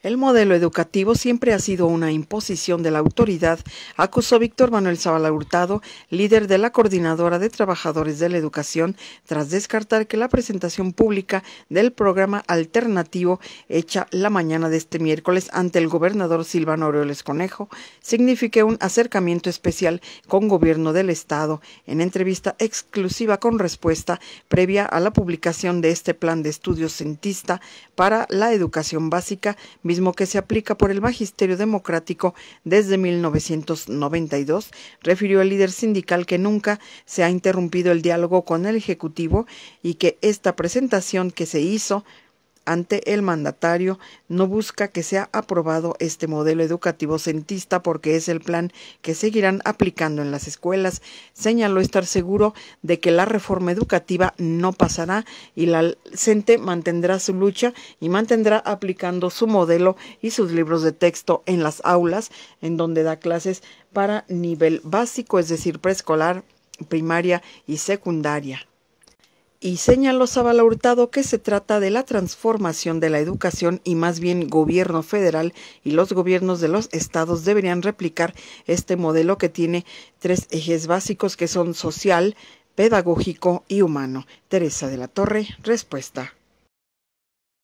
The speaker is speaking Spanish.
El modelo educativo siempre ha sido una imposición de la autoridad, acusó Víctor Manuel Zavala Hurtado, líder de la Coordinadora de Trabajadores de la Educación, tras descartar que la presentación pública del programa alternativo hecha la mañana de este miércoles ante el gobernador Silvano Aureoles Conejo signifique un acercamiento especial con gobierno del Estado, en entrevista exclusiva con respuesta previa a la publicación de este plan de estudios centista para la educación básica mismo que se aplica por el Magisterio Democrático desde 1992, refirió el líder sindical que nunca se ha interrumpido el diálogo con el Ejecutivo y que esta presentación que se hizo ante el mandatario no busca que sea aprobado este modelo educativo centista porque es el plan que seguirán aplicando en las escuelas. Señaló estar seguro de que la reforma educativa no pasará y la CENTE mantendrá su lucha y mantendrá aplicando su modelo y sus libros de texto en las aulas, en donde da clases para nivel básico, es decir, preescolar, primaria y secundaria y señaló Zabala Hurtado que se trata de la transformación de la educación y más bien gobierno federal y los gobiernos de los estados deberían replicar este modelo que tiene tres ejes básicos que son social, pedagógico y humano. Teresa de la Torre, respuesta.